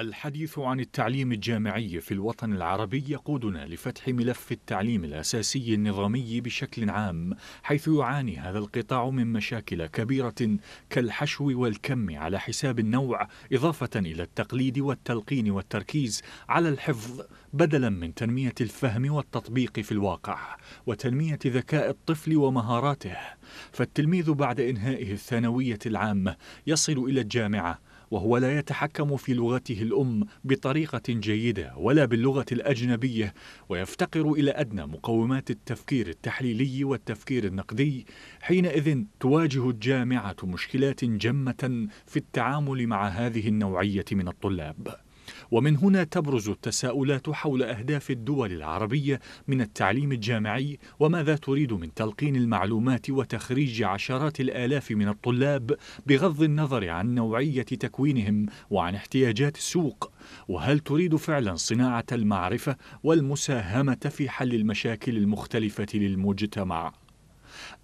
الحديث عن التعليم الجامعي في الوطن العربي يقودنا لفتح ملف التعليم الأساسي النظامي بشكل عام حيث يعاني هذا القطاع من مشاكل كبيرة كالحشو والكم على حساب النوع إضافة إلى التقليد والتلقين والتركيز على الحفظ بدلا من تنمية الفهم والتطبيق في الواقع وتنمية ذكاء الطفل ومهاراته فالتلميذ بعد إنهائه الثانوية العامة يصل إلى الجامعة وهو لا يتحكم في لغته الأم بطريقة جيدة ولا باللغة الأجنبية ويفتقر إلى أدنى مقومات التفكير التحليلي والتفكير النقدي حينئذ تواجه الجامعة مشكلات جمة في التعامل مع هذه النوعية من الطلاب ومن هنا تبرز التساؤلات حول أهداف الدول العربية من التعليم الجامعي وماذا تريد من تلقين المعلومات وتخريج عشرات الآلاف من الطلاب بغض النظر عن نوعية تكوينهم وعن احتياجات السوق وهل تريد فعلا صناعة المعرفة والمساهمة في حل المشاكل المختلفة للمجتمع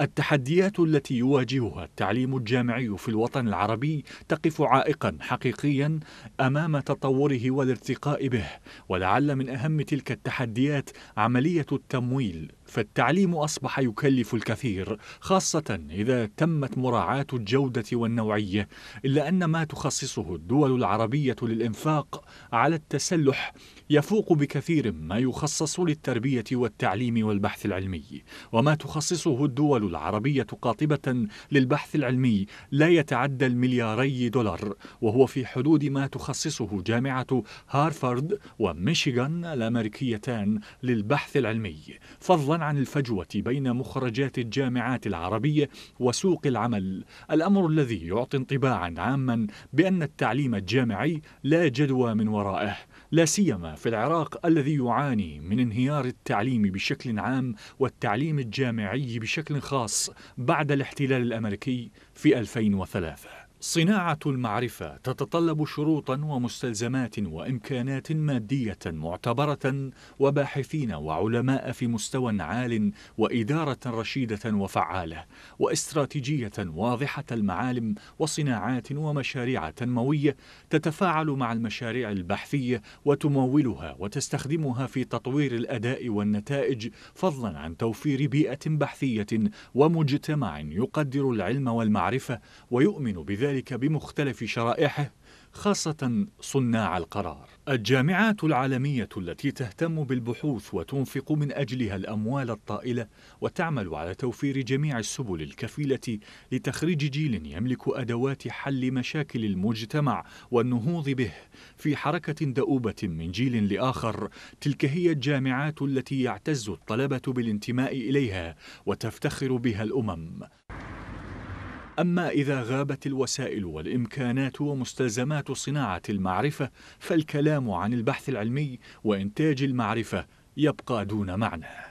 التحديات التي يواجهها التعليم الجامعي في الوطن العربي تقف عائقا حقيقيا امام تطوره والارتقاء به ولعل من اهم تلك التحديات عمليه التمويل فالتعليم أصبح يكلف الكثير خاصة إذا تمت مراعاة الجودة والنوعية إلا أن ما تخصصه الدول العربية للإنفاق على التسلح يفوق بكثير ما يخصص للتربية والتعليم والبحث العلمي وما تخصصه الدول العربية قاطبة للبحث العلمي لا يتعدى الملياري دولار وهو في حدود ما تخصصه جامعة هارفارد وميشيغان الأمريكيتان للبحث العلمي فضلا فضلا عن الفجوة بين مخرجات الجامعات العربية وسوق العمل الأمر الذي يعطي انطباعا عاما بأن التعليم الجامعي لا جدوى من ورائه لا سيما في العراق الذي يعاني من انهيار التعليم بشكل عام والتعليم الجامعي بشكل خاص بعد الاحتلال الامريكي في 2003 صناعة المعرفة تتطلب شروطا ومستلزمات وإمكانات مادية معتبرة وباحثين وعلماء في مستوى عال وإدارة رشيدة وفعالة واستراتيجية واضحة المعالم وصناعات ومشاريع تنموية تتفاعل مع المشاريع البحثية وتمولها وتستخدمها في تطوير الأداء والنتائج فضلا عن توفير بيئة بحثية ومجتمع يقدر العلم والمعرفة ويؤمن بذلك ذلك بمختلف شرائحه خاصة صناع القرار. الجامعات العالمية التي تهتم بالبحوث وتنفق من أجلها الأموال الطائلة وتعمل على توفير جميع السبل الكفيلة لتخريج جيل يملك أدوات حل مشاكل المجتمع والنهوض به في حركة دؤوبة من جيل لآخر، تلك هي الجامعات التي يعتز الطلبة بالانتماء إليها وتفتخر بها الأمم. أما إذا غابت الوسائل والإمكانات ومستلزمات صناعة المعرفة فالكلام عن البحث العلمي وإنتاج المعرفة يبقى دون معنى